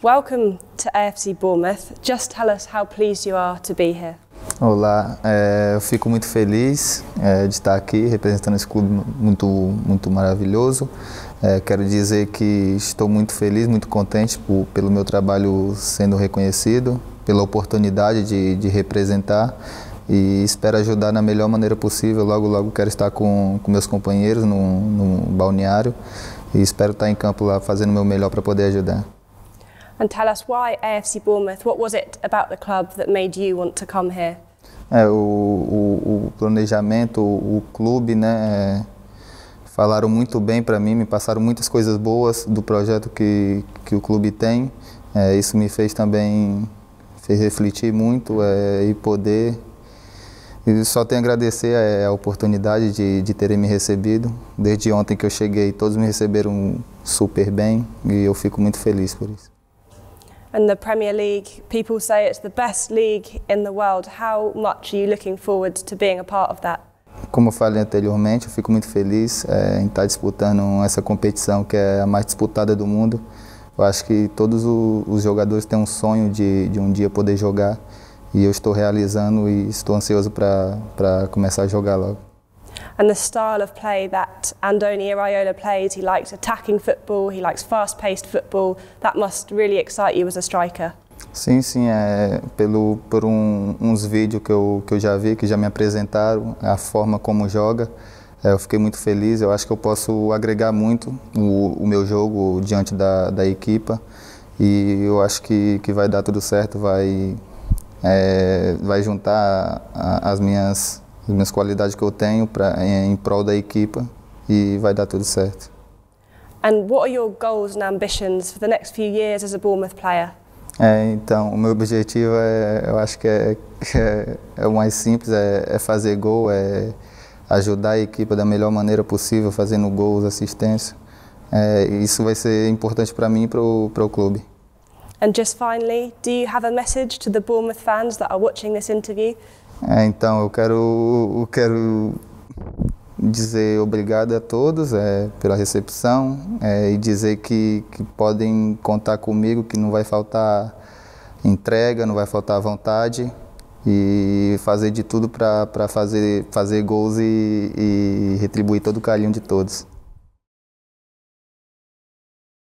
Welcome to AFC Bournemouth. Just tell us how pleased you are to be here. Olá, é, eu fico muito feliz é, de estar aqui representando esse clube muito, muito maravilhoso. É, quero dizer que estou muito feliz, muito contente por, pelo meu trabalho sendo reconhecido, pela oportunidade de, de representar e espero ajudar na melhor maneira possível. Logo, logo quero estar com, com meus companheiros no, no balneário e espero estar em campo lá fazendo o meu melhor para poder ajudar and tell us why AFC Bournemouth. What was it about the club that made you want to come here? É, o, o, o planejamento, o, o clube, né? É, falaram muito bem para mim, me passaram muitas coisas boas do projeto que, que o clube tem. É, isso me fez também fez refletir muito é, e poder. E só tenho a agradecer a, é, a oportunidade de, de terem me recebido. Desde ontem que eu cheguei, todos me receberam super bem e eu fico muito feliz por isso and the Premier League. People say it's the best league in the world. How much are you looking forward to being a part of that? Como eu falei anteriormente, eu fico muito feliz é, em estar disputando essa competição que é a mais disputada do mundo. Eu acho que todos os jogadores têm um sonho de, de um dia poder jogar e eu estou realizando e estou ansioso para começar a jogar logo and the style of play that Andoni Iraola plays. He likes attacking football, he likes fast-paced football. That must really excite you as a striker. Sim, sim, é pelo por um, uns vídeos que eu, que eu já vi, que já me apresentaram, a forma como joga. É, eu fiquei muito feliz, eu acho que eu posso agregar muito o, o meu jogo diante da, da equipa e eu acho que, que vai dar tudo certo, vai, é, vai juntar a, as minhas as minhas qualidades que eu tenho pra, em, em prol da equipa e vai dar tudo certo. And what are your goals and ambitions for the next few years as a Bournemouth player? É, então, o meu objetivo é, eu acho que é, é, é o mais simples, é, é, fazer gol, é ajudar a equipe da melhor maneira possível, fazendo gols, assistência. É, isso vai ser importante para mim e para o clube. And just finally, do you have a message to the Bournemouth fans that are watching this interview? É, então, eu quero, eu quero dizer obrigado a todos é, pela recepção é, e dizer que, que podem contar comigo, que não vai faltar entrega, não vai faltar vontade e fazer de tudo para fazer, fazer gols e, e retribuir todo o carinho de todos.